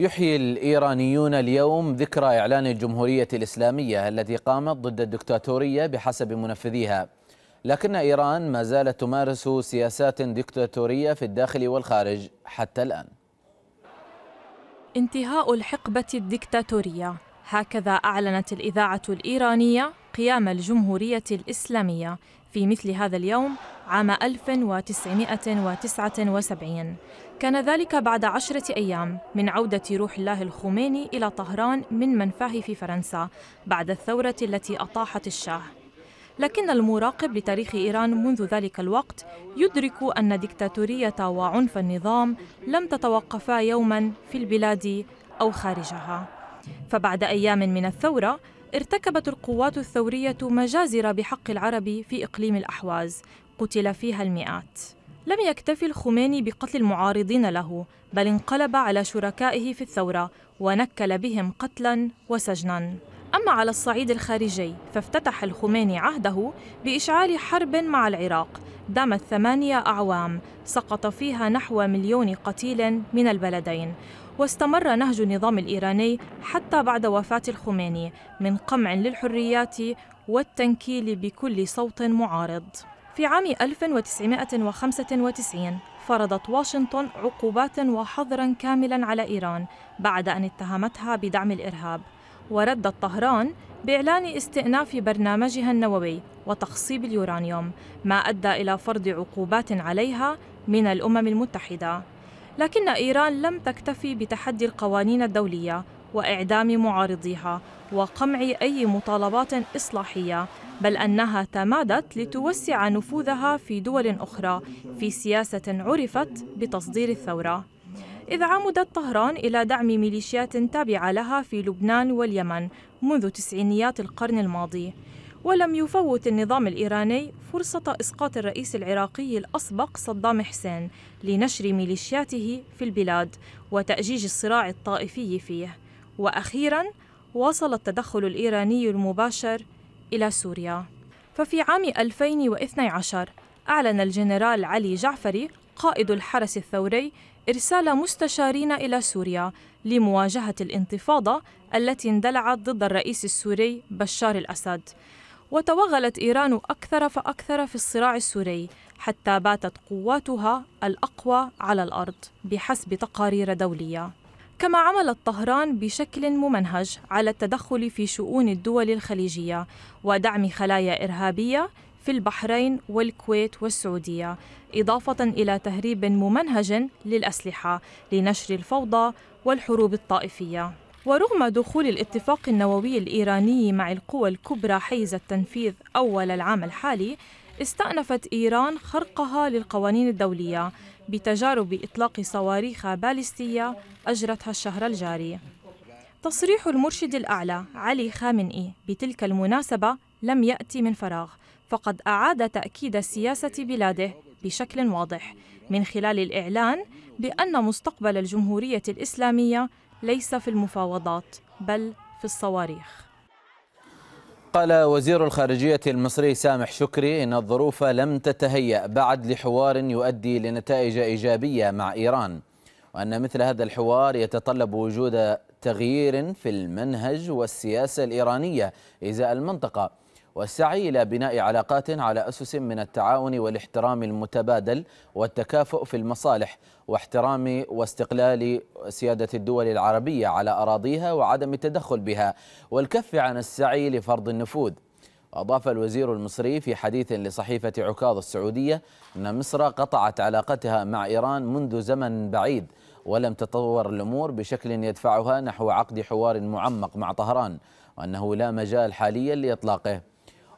يحيي الإيرانيون اليوم ذكرى إعلان الجمهورية الإسلامية التي قامت ضد الدكتاتورية بحسب منفذيها لكن إيران ما زالت تمارس سياسات دكتاتورية في الداخل والخارج حتى الآن انتهاء الحقبة الدكتاتورية هكذا أعلنت الإذاعة الإيرانية قيام الجمهورية الإسلامية في مثل هذا اليوم عام 1979 كان ذلك بعد عشرة أيام من عودة روح الله الخميني إلى طهران من منفاه في فرنسا بعد الثورة التي أطاحت الشاه لكن المراقب لتاريخ إيران منذ ذلك الوقت يدرك أن ديكتاتورية وعنف النظام لم تتوقفا يوما في البلاد أو خارجها فبعد أيام من الثورة ارتكبت القوات الثورية مجازر بحق العرب في إقليم الأحواز قتل فيها المئات لم يكتفي الخميني بقتل المعارضين له بل انقلب على شركائه في الثورة ونكل بهم قتلا وسجنا أما على الصعيد الخارجي فافتتح الخميني عهده بإشعال حرب مع العراق دامت ثمانية أعوام سقط فيها نحو مليون قتيل من البلدين واستمر نهج النظام الإيراني حتى بعد وفاة الخميني من قمع للحريات والتنكيل بكل صوت معارض في عام 1995 فرضت واشنطن عقوبات وحظرا كاملا على إيران بعد أن اتهمتها بدعم الإرهاب وردت طهران بإعلان استئناف برنامجها النووي وتخصيب اليورانيوم ما أدى إلى فرض عقوبات عليها من الأمم المتحدة لكن إيران لم تكتفي بتحدي القوانين الدولية وإعدام معارضيها وقمع أي مطالبات إصلاحية بل أنها تمادت لتوسع نفوذها في دول أخرى في سياسة عرفت بتصدير الثورة إذ عمدت طهران إلى دعم ميليشيات تابعة لها في لبنان واليمن منذ تسعينيات القرن الماضي ولم يفوت النظام الإيراني فرصة إسقاط الرئيس العراقي الأسبق صدام حسين لنشر ميليشياته في البلاد وتأجيج الصراع الطائفي فيه وأخيرا واصل التدخل الإيراني المباشر إلى سوريا ففي عام 2012 أعلن الجنرال علي جعفري قائد الحرس الثوري إرسال مستشارين إلى سوريا لمواجهة الانتفاضة التي اندلعت ضد الرئيس السوري بشار الأسد وتوغلت إيران أكثر فأكثر في الصراع السوري حتى باتت قواتها الأقوى على الأرض بحسب تقارير دولية كما عملت طهران بشكل ممنهج على التدخل في شؤون الدول الخليجية ودعم خلايا إرهابية في البحرين والكويت والسعودية إضافة إلى تهريب ممنهج للأسلحة لنشر الفوضى والحروب الطائفية ورغم دخول الاتفاق النووي الإيراني مع القوى الكبرى حيز التنفيذ أول العام الحالي استأنفت إيران خرقها للقوانين الدولية بتجارب إطلاق صواريخ باليستية أجرتها الشهر الجاري تصريح المرشد الأعلى علي خامنئي بتلك المناسبة لم يأتي من فراغ فقد أعاد تأكيد سياسة بلاده بشكل واضح من خلال الإعلان بأن مستقبل الجمهورية الإسلامية ليس في المفاوضات بل في الصواريخ قال وزير الخارجية المصري سامح شكري إن الظروف لم تتهيأ بعد لحوار يؤدي لنتائج إيجابية مع إيران وأن مثل هذا الحوار يتطلب وجود تغيير في المنهج والسياسة الإيرانية إزاء المنطقة والسعي إلى بناء علاقات على أسس من التعاون والاحترام المتبادل والتكافؤ في المصالح واحترام واستقلال سيادة الدول العربية على أراضيها وعدم التدخل بها والكف عن السعي لفرض النفوذ وأضاف الوزير المصري في حديث لصحيفة عكاظ السعودية أن مصر قطعت علاقتها مع إيران منذ زمن بعيد ولم تتطور الأمور بشكل يدفعها نحو عقد حوار معمق مع طهران وأنه لا مجال حاليا لإطلاقه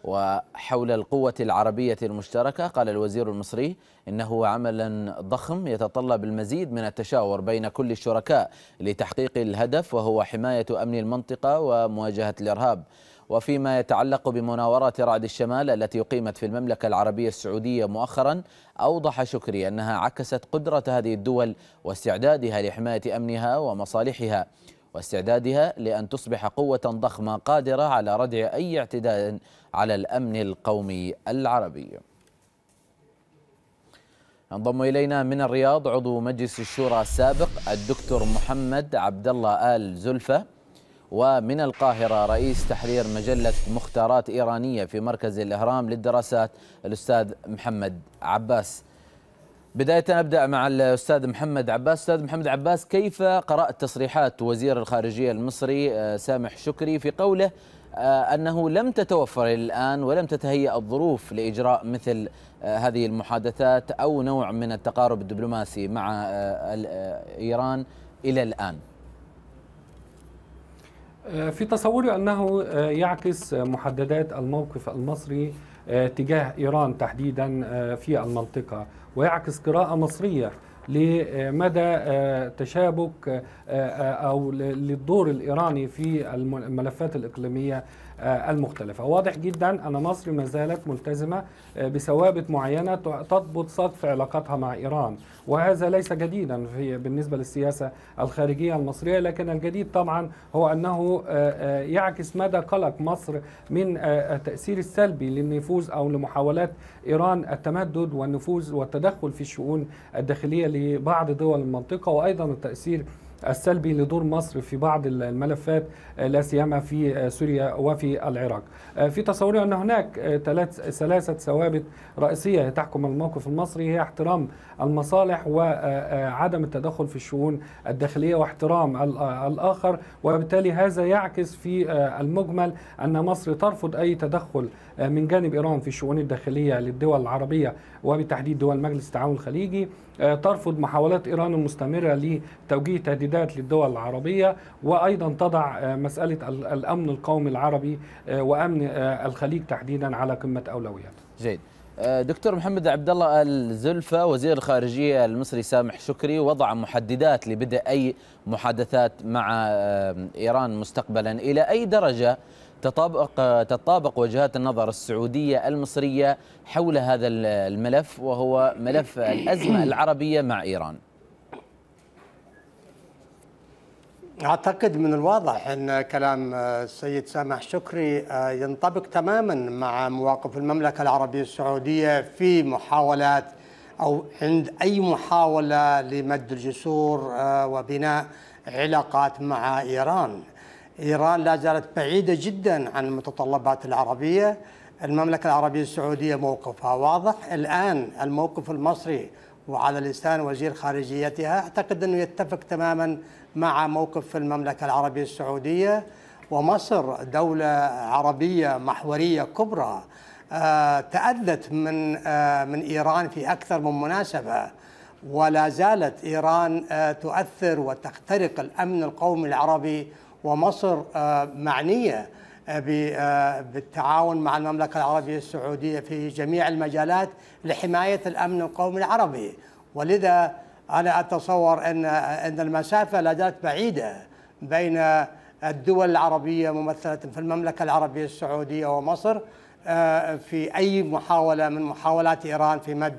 وحول القوة العربية المشتركة قال الوزير المصري إنه عمل ضخم يتطلب المزيد من التشاور بين كل الشركاء لتحقيق الهدف وهو حماية أمن المنطقة ومواجهة الإرهاب وفيما يتعلق بمناورة رعد الشمال التي أقيمت في المملكة العربية السعودية مؤخرا أوضح شكري أنها عكست قدرة هذه الدول واستعدادها لحماية أمنها ومصالحها واستعدادها لأن تصبح قوة ضخمة قادرة على ردع أي اعتداء على الأمن القومي العربي انضم إلينا من الرياض عضو مجلس الشورى السابق الدكتور محمد عبد الله آل زلفة ومن القاهرة رئيس تحرير مجلة مختارات إيرانية في مركز الإهرام للدراسات الأستاذ محمد عباس بداية أبدأ مع الأستاذ محمد عباس أستاذ محمد عباس كيف قرأت تصريحات وزير الخارجية المصري آه، سامح شكري في قوله آه، أنه لم تتوفر الآن ولم تتهيأ الظروف لإجراء مثل آه، هذه المحادثات أو نوع من التقارب الدبلوماسي مع إيران إلى الآن في تصوري أنه يعكس محددات الموقف المصري آه، تجاه ايران تحديدا آه، في المنطقه ويعكس قراءه مصريه لمدى آه، تشابك او للدور الايراني في الملفات الاقليميه آه، المختلفة واضح جدا أن مصر ما زالت ملتزمة آه، بثوابت معينة تضبط صدف علاقاتها مع إيران وهذا ليس جديدا في بالنسبة للسياسة الخارجية المصرية لكن الجديد طبعا هو أنه آه، يعكس مدى قلق مصر من التأثير السلبي للنفوذ أو لمحاولات إيران التمدد والنفوذ والتدخل في الشؤون الداخلية لبعض دول المنطقة وأيضا التأثير السلبي لدور مصر في بعض الملفات آه، لا سيما في آه، سوريا وفي العراق آه، في تصوري أن هناك ثلاثة ثوابت رئيسية تحكم الموقف المصري هي احترام المصالح وعدم التدخل في الشؤون الداخلية واحترام الآخر وبالتالي هذا يعكس في المجمل أن مصر ترفض أي تدخل من جانب إيران في الشؤون الداخلية للدول العربية وبالتحديد دول مجلس التعاون الخليجي آه، ترفض محاولات إيران المستمرة لتوجيه تهديدات للدول العربية وأيضا تضع آه، مسألة الأمن القومي العربي آه، وأمن الخليج تحديدا على قمة أولويات جيد دكتور محمد عبد الله الزلفة وزير الخارجية المصري سامح شكري وضع محددات لبدء أي محادثات مع إيران مستقبلا إلى أي درجة تطابق تطابق وجهات النظر السعوديه المصريه حول هذا الملف وهو ملف الازمه العربيه مع ايران؟ اعتقد من الواضح ان كلام السيد سامح شكري آه، ينطبق تماما مع مواقف المملكه العربيه السعوديه في محاولات او عند اي محاوله لمد الجسور آه، وبناء علاقات مع ايران إيران لا زالت بعيدة جدا عن المتطلبات العربية المملكة العربية السعودية موقفها واضح الآن الموقف المصري وعلى لسان وزير خارجيتها أعتقد أنه يتفق تماما مع موقف المملكة العربية السعودية ومصر دولة عربية محورية كبرى آه، تأذت من آه، من إيران في أكثر من مناسبة ولا زالت إيران آه، تؤثر وتخترق الأمن القومي العربي ومصر آه، معنية آه، آه، بالتعاون مع المملكة العربية السعودية في جميع المجالات لحماية الأمن القومي العربي ولذا أنا أتصور أن أن المسافة لا زالت بعيدة بين الدول العربية ممثلة في المملكة العربية السعودية ومصر في أي محاولة من محاولات إيران في مد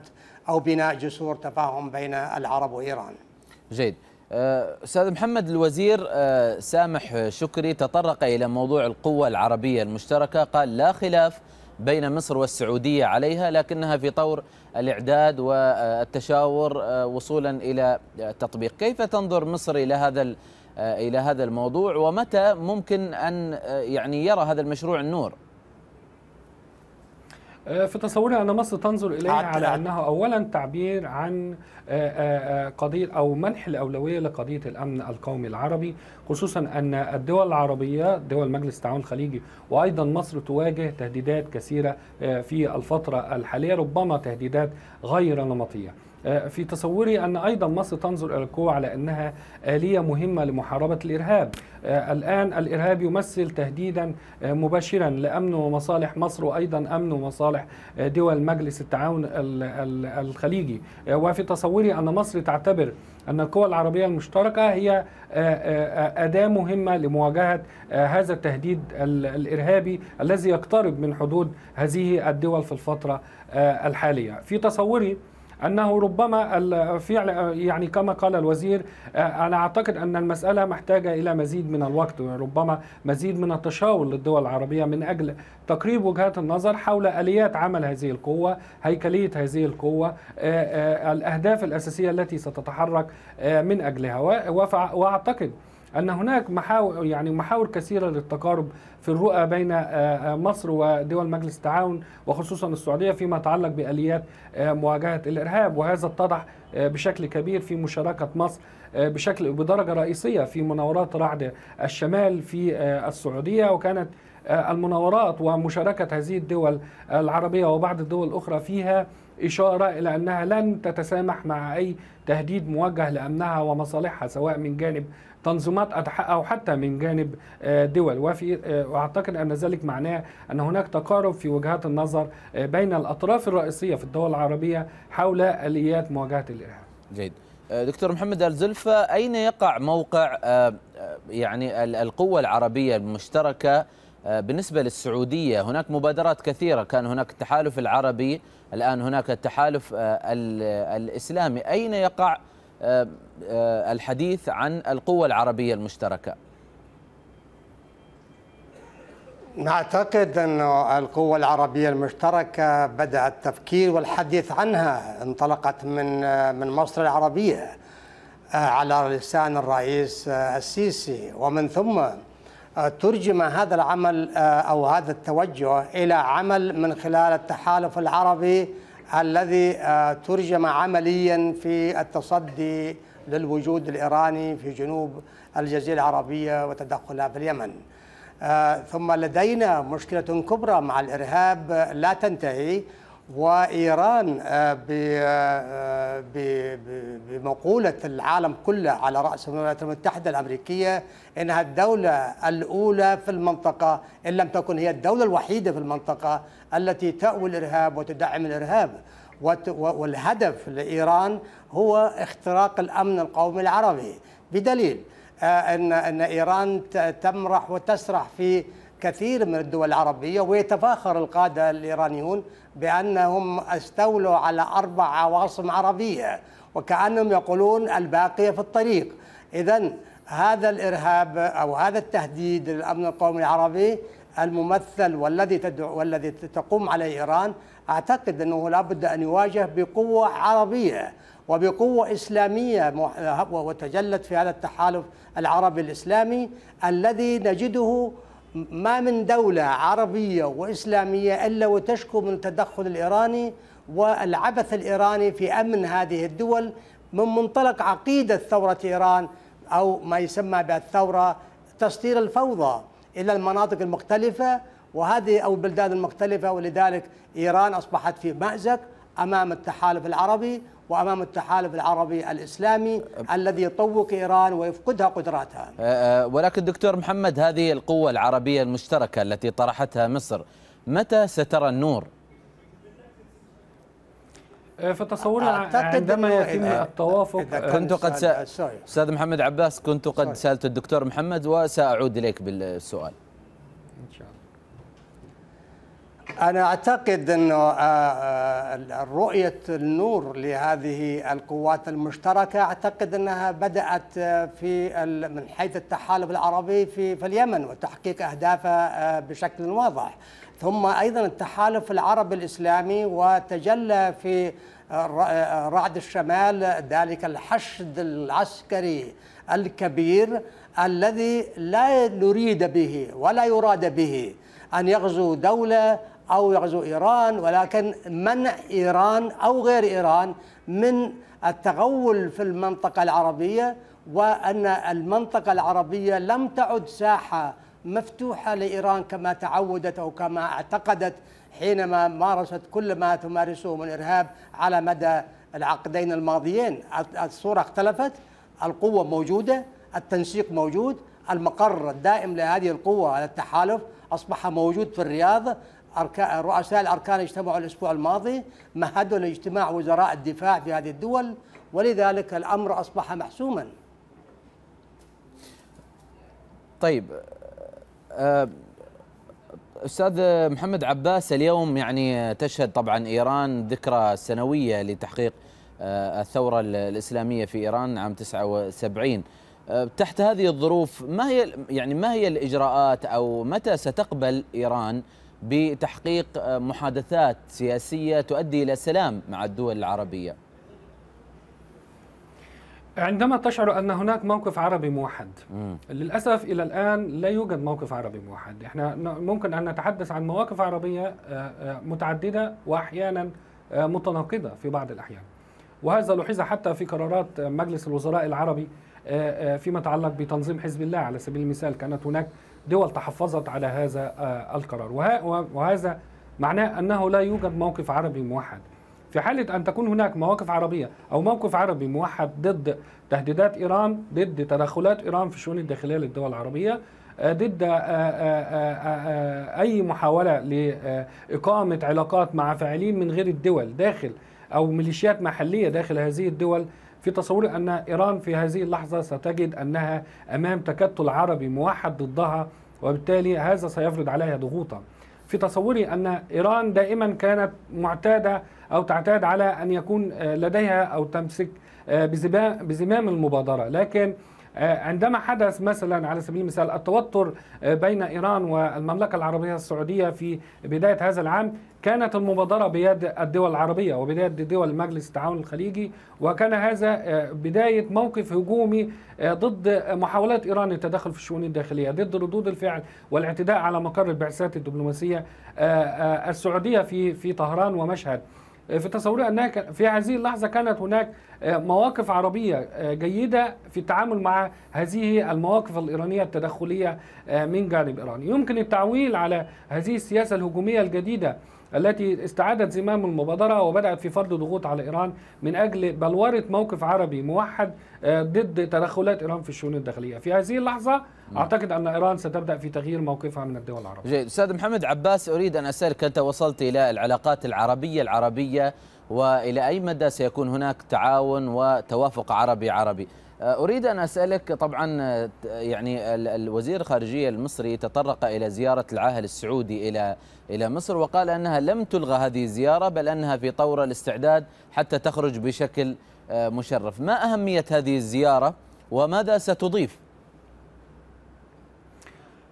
أو بناء جسور تفاهم بين العرب وإيران جيد آه، استاذ محمد الوزير آه، سامح آه، شكري تطرق الى موضوع القوه العربيه المشتركه قال لا خلاف بين مصر والسعوديه عليها لكنها في طور الاعداد والتشاور وصولا الى التطبيق كيف تنظر مصر الى هذا الى هذا الموضوع ومتى ممكن ان يعني يرى هذا المشروع النور آه، في تصوري أن مصر تنظر إليها على أنها أولا تعبير عن آه، آه، قضية أو منح الأولوية لقضية الأمن القومي العربي خصوصا أن الدول العربية دول مجلس التعاون الخليجي وأيضا مصر تواجه تهديدات كثيرة في الفترة الحالية ربما تهديدات غير نمطية آه، في تصوري أن أيضا مصر تنظر إلى القوة على أنها آلية مهمة لمحاربة الإرهاب آه، الآن الإرهاب يمثل تهديدا آه، مباشرا لأمن ومصالح مصر وأيضا أمن ومصالح دول مجلس التعاون الخليجي وفي تصوري أن مصر تعتبر أن القوى العربية المشتركة هي أداة مهمة لمواجهة هذا التهديد الإرهابي الذي يقترب من حدود هذه الدول في الفترة الحالية في تصوري انه ربما فعل يعني كما قال الوزير آه، انا اعتقد ان المساله محتاجه الى مزيد من الوقت وربما مزيد من التشاور للدول العربيه من اجل تقريب وجهات النظر حول اليات عمل هذه القوه، هيكليه هذه القوه، آه، آه، الاهداف الاساسيه التي ستتحرك من اجلها واعتقد أن هناك محاور يعني محاور كثيرة للتقارب في الرؤى بين آه، آه، مصر ودول مجلس التعاون وخصوصا السعودية فيما يتعلق بآليات آه، مواجهة الإرهاب وهذا اتضح بشكل كبير في مشاركة مصر بشكل بدرجة رئيسية في مناورات رعد الشمال في السعودية وكانت المناورات ومشاركة هذه الدول العربية وبعض الدول الأخرى فيها إشارة إلى أنها لن تتسامح مع أي تهديد موجه لأمنها ومصالحها سواء من جانب تنظيمات أو حتى من جانب آه، دول وفي وأعتقد آه، أن ذلك معناه أن هناك تقارب في وجهات النظر آه، بين الأطراف الرئيسية في الدول العربية حول آليات مواجهة الإرهاب جيد دكتور محمد الزلفة أين يقع موقع يعني القوة العربية المشتركة آه، بالنسبة للسعودية هناك مبادرات كثيرة كان هناك التحالف العربي الآن هناك التحالف آه، الإسلامي أين يقع آه، الحديث عن القوة العربية المشتركة؟ نعتقد أن القوة العربية المشتركة بدأ التفكير والحديث عنها انطلقت من من مصر العربية على لسان الرئيس السيسي ومن ثم آه، ترجم هذا العمل آه، أو هذا التوجه إلى عمل من خلال التحالف العربي الذي آه، ترجم عمليا في التصدي للوجود الإيراني في جنوب الجزيرة العربية وتدخلها في اليمن ثم لدينا مشكلة كبرى مع الإرهاب لا تنتهي وايران آه، آه، بمقوله العالم كله على راس الولايات المتحده الامريكيه انها الدوله الاولى في المنطقه ان لم تكن هي الدوله الوحيده في المنطقه التي تاوي الارهاب وتدعم الارهاب والهدف لايران هو اختراق الامن القومي العربي بدليل آه، ان ان ايران تمرح وتسرح في كثير من الدول العربية ويتفاخر القادة الإيرانيون بأنهم استولوا على أربع عواصم عربية وكأنهم يقولون الباقية في الطريق إذا هذا الإرهاب أو هذا التهديد للأمن القومي العربي الممثل والذي تدعو والذي تقوم عليه إيران أعتقد أنه لابد أن يواجه بقوة عربية وبقوة إسلامية وتجلت في هذا التحالف العربي الإسلامي الذي نجده ما من دولة عربية وإسلامية إلا وتشكو من التدخل الإيراني والعبث الإيراني في أمن هذه الدول من منطلق عقيدة ثورة إيران أو ما يسمى بالثورة تسطير الفوضى إلى المناطق المختلفة وهذه أو البلدان المختلفة ولذلك إيران أصبحت في مأزق أمام التحالف العربي وامام التحالف العربي الاسلامي أه الذي يطوق ايران ويفقدها قدراتها. أه،, أه ولكن دكتور محمد هذه القوه العربيه المشتركه التي طرحتها مصر متى سترى النور؟ أه، فتصورنا عندما يتم التوافق أه، كنت قد استاذ محمد عباس كنت قد سالت الدكتور محمد وساعود اليك بالسؤال ان شاء الله أنا أعتقد أنه آه، آه، رؤية النور لهذه القوات المشتركة أعتقد أنها بدأت آه، في من حيث التحالف العربي في, في اليمن وتحقيق أهدافها بشكل واضح ثم أيضا التحالف العربي الإسلامي وتجلى في رعد الشمال ذلك الحشد العسكري الكبير الذي لا نريد به ولا يراد به أن يغزو دولة أو يغزو إيران ولكن منع إيران أو غير إيران من التغول في المنطقة العربية وأن المنطقة العربية لم تعد ساحة مفتوحة لإيران كما تعودت أو كما اعتقدت حينما مارست كل ما تمارسه من إرهاب على مدى العقدين الماضيين الصورة اختلفت القوة موجودة التنسيق موجود المقر الدائم لهذه القوة على التحالف أصبح موجود في الرياض أركان رؤساء الأركان اجتمعوا الأسبوع الماضي مهدوا لاجتماع وزراء الدفاع في هذه الدول ولذلك الأمر أصبح محسوما طيب آه، استاذ محمد عباس اليوم يعني تشهد طبعا ايران ذكرى سنويه لتحقيق آه، الثوره الاسلاميه في ايران عام 79 آه، تحت هذه الظروف ما هي يعني ما هي الاجراءات او متى ستقبل ايران بتحقيق محادثات سياسية تؤدي إلى سلام مع الدول العربية عندما تشعر أن هناك موقف عربي موحد للأسف إلى الآن لا يوجد موقف عربي موحد إحنا ممكن أن نتحدث عن مواقف عربية آه، آه، متعددة وأحيانا آه، متناقضة في بعض الأحيان وهذا لوحظ حتى في قرارات مجلس الوزراء العربي فيما يتعلق بتنظيم حزب الله على سبيل المثال كانت هناك دول تحفظت على هذا آه، القرار وهذا معناه أنه لا يوجد موقف عربي موحد في حالة أن تكون هناك مواقف عربية أو موقف عربي موحد ضد تهديدات إيران ضد تدخلات إيران في الشؤون الداخلية للدول العربية آه، ضد آه، أي محاولة لإقامة علاقات مع فاعلين من غير الدول داخل أو ميليشيات محلية داخل هذه الدول في تصوري أن إيران في هذه اللحظة ستجد أنها أمام تكتل عربي موحد ضدها وبالتالي هذا سيفرض عليها ضغوطا في تصوري أن إيران دائما كانت معتادة أو تعتاد على أن يكون آه، لديها أو تمسك آه، بزمام المبادرة لكن آه، عندما حدث مثلا على سبيل المثال التوتر آه، بين إيران والمملكة العربية السعودية في بداية هذا العام كانت المبادرة بيد الدول العربية وبيد دول مجلس التعاون الخليجي وكان هذا آه، بداية موقف هجومي ضد محاولات إيران للتدخل في الشؤون الداخلية ضد ردود الفعل والاعتداء على مقر البعثات الدبلوماسية السعودية في في طهران ومشهد في تصوري انها في هذه اللحظه كانت هناك آه، مواقف عربيه آه، جيده في التعامل مع هذه المواقف الايرانيه التدخليه آه، من جانب ايران. يمكن التعويل على هذه السياسه الهجوميه الجديده التي استعادت زمام المبادرة وبدأت في فرض ضغوط على إيران من أجل بلورة موقف عربي موحد آه، ضد تدخلات إيران في الشؤون الداخلية في هذه اللحظة نعم. أعتقد أن إيران ستبدأ في تغيير موقفها من الدول العربية جيد أستاذ محمد عباس أريد أن أسألك أنت وصلت إلى العلاقات العربية العربية وإلى أي مدى سيكون هناك تعاون وتوافق عربي عربي أريد أن أسألك طبعا يعني الوزير الخارجية المصري تطرق إلى زيارة العاهل السعودي إلى إلى مصر وقال أنها لم تلغى هذه الزيارة بل أنها في طور الاستعداد حتى تخرج بشكل آه، مشرف ما أهمية هذه الزيارة وماذا ستضيف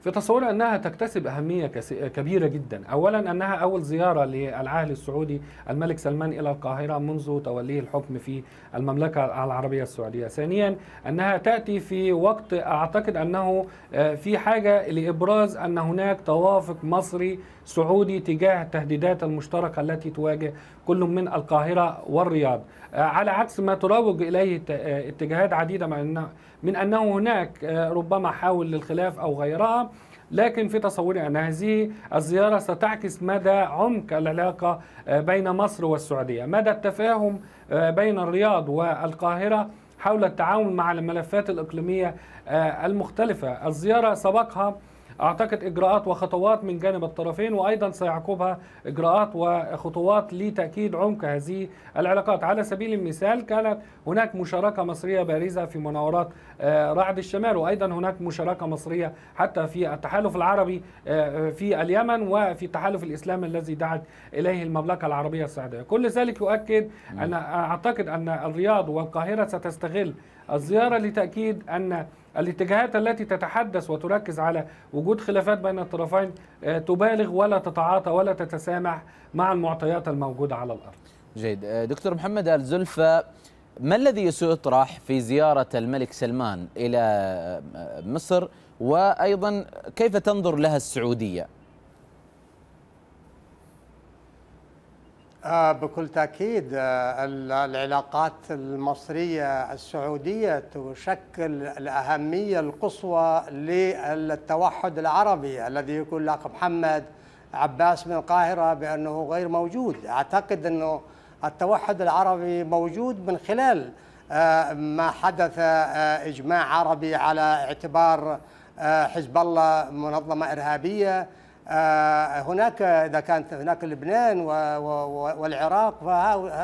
في تصور انها تكتسب اهميه كبيره جدا، اولا انها اول زياره للعاهل السعودي الملك سلمان الى القاهره منذ توليه الحكم في المملكه العربيه السعوديه، ثانيا انها تاتي في وقت اعتقد انه آه، في حاجه لابراز ان هناك توافق مصري سعودي تجاه التهديدات المشتركه التي تواجه كل من القاهره والرياض، آه، على عكس ما تروج اليه آه، اتجاهات عديده مع انه من أنه هناك آه، ربما حاول للخلاف أو غيرها لكن في تصوري أن هذه الزيارة ستعكس مدى عمق العلاقة آه، بين مصر والسعودية مدى التفاهم آه، بين الرياض والقاهرة حول التعاون مع الملفات الإقليمية المختلفة الزيارة سبقها اعتقد اجراءات وخطوات من جانب الطرفين وايضا سيعقبها اجراءات وخطوات لتاكيد عمق هذه العلاقات على سبيل المثال كانت هناك مشاركه مصريه بارزه في مناورات آه، رعد الشمال وايضا هناك مشاركه مصريه حتى في التحالف العربي آه، في اليمن وفي التحالف الاسلامي الذي دعت اليه المملكه العربيه السعوديه كل ذلك يؤكد نعم. ان اعتقد ان الرياض والقاهره ستستغل الزياره لتاكيد ان الاتجاهات التي تتحدث وتركز على وجود خلافات بين الطرفين آه، تبالغ ولا تتعاطى ولا تتسامح مع المعطيات الموجودة على الأرض جيد آه، دكتور محمد الزلفة ما الذي سيطرح في زيارة الملك سلمان إلى آه، مصر وأيضا كيف تنظر لها السعودية آه، بكل تأكيد آه، العلاقات المصرية السعودية تشكل الأهمية القصوى للتوحد العربي الذي يقول لك محمد عباس من القاهرة بأنه غير موجود أعتقد أنه التوحد العربي موجود من خلال آه، ما حدث إجماع عربي على اعتبار حزب الله منظمة إرهابية آه، هناك اذا كانت هناك لبنان والعراق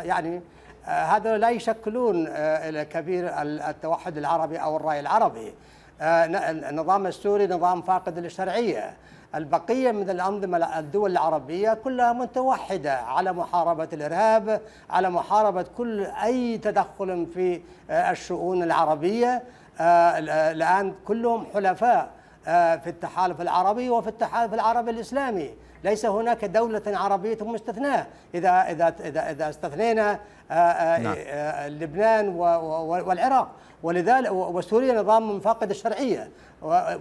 يعني آه، هذا لا يشكلون آه، كبير التوحد العربي او الراي العربي النظام السوري نظام فاقد للشرعيه البقية من الأنظمة الدول العربية كلها متوحدة على محاربة الإرهاب على محاربة كل أي تدخل في الشؤون العربية الآن كلهم حلفاء آه، في التحالف العربي وفي التحالف العربي الاسلامي، ليس هناك دولة عربية مستثناة، إذا إذا إذا, إذا استثنينا آه، آه، نعم. لبنان والعراق، ولذلك وسوريا نظام منفقد الشرعية،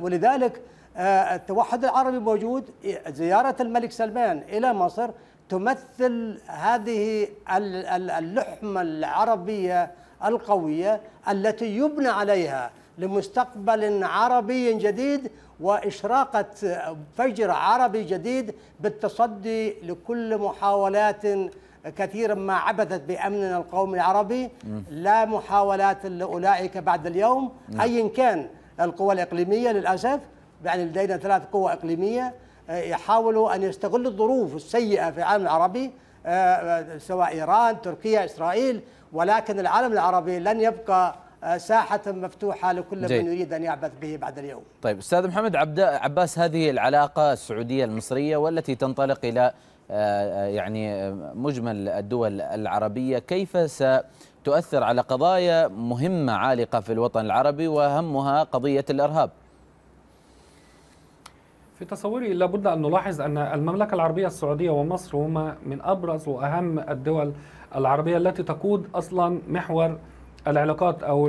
ولذلك التوحد العربي موجود زيارة الملك سلمان إلى مصر تمثل هذه اللحمة العربية القوية التي يبنى عليها لمستقبل عربي جديد وإشراقة فجر عربي جديد بالتصدي لكل محاولات كثيرا ما عبثت بأمننا القومي العربي لا محاولات لأولئك بعد اليوم أيا كان القوى الإقليمية للأسف يعني لدينا ثلاث قوى إقليمية آه، يحاولوا أن يستغلوا الظروف السيئة في العالم العربي آه، آه، سواء إيران تركيا إسرائيل ولكن العالم العربي لن يبقى آه، ساحة مفتوحة لكل جي. من يريد أن يعبث به بعد اليوم طيب أستاذ محمد عبد عباس هذه العلاقة السعودية المصرية والتي تنطلق إلى آه، آه، يعني مجمل الدول العربية كيف ستؤثر على قضايا مهمة عالقة في الوطن العربي وأهمها قضية الإرهاب في تصوري لابد أن نلاحظ أن المملكة العربية السعودية ومصر هما من أبرز وأهم الدول العربية التي تقود أصلا محور العلاقات او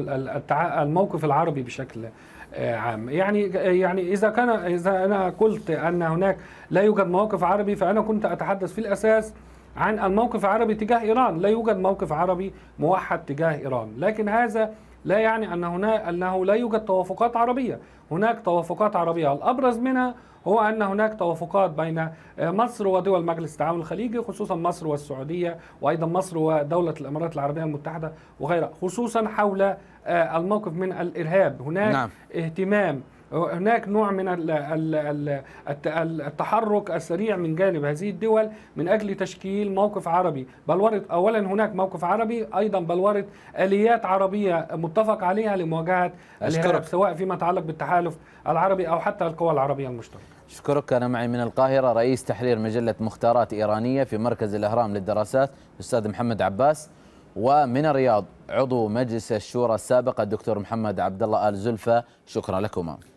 الموقف العربي بشكل آه، عام يعني يعني اذا كان اذا انا قلت ان هناك لا يوجد موقف عربي فانا كنت اتحدث في الاساس عن الموقف العربي تجاه ايران لا يوجد موقف عربي موحد تجاه ايران لكن هذا لا يعني ان هنا انه لا يوجد توافقات عربيه هناك توافقات عربيه الابرز منها هو أن هناك توافقات بين آه، مصر ودول مجلس التعاون الخليجي خصوصا مصر والسعودية وأيضا مصر ودولة الإمارات العربية المتحدة وغيرها خصوصا حول آه، الموقف من الإرهاب هناك نعم. اهتمام هناك نوع من التحرك السريع من جانب هذه الدول من اجل تشكيل موقف عربي بل ورد اولا هناك موقف عربي ايضا بل ورد اليات عربيه متفق عليها لمواجهه الارهاب سواء فيما يتعلق بالتحالف العربي او حتى القوى العربيه المشتركه أشكرك انا معي من القاهرة رئيس تحرير مجلة مختارات إيرانية في مركز الأهرام للدراسات الأستاذ محمد عباس ومن الرياض عضو مجلس الشورى السابق الدكتور محمد عبد الله آل زلفة شكرا لكما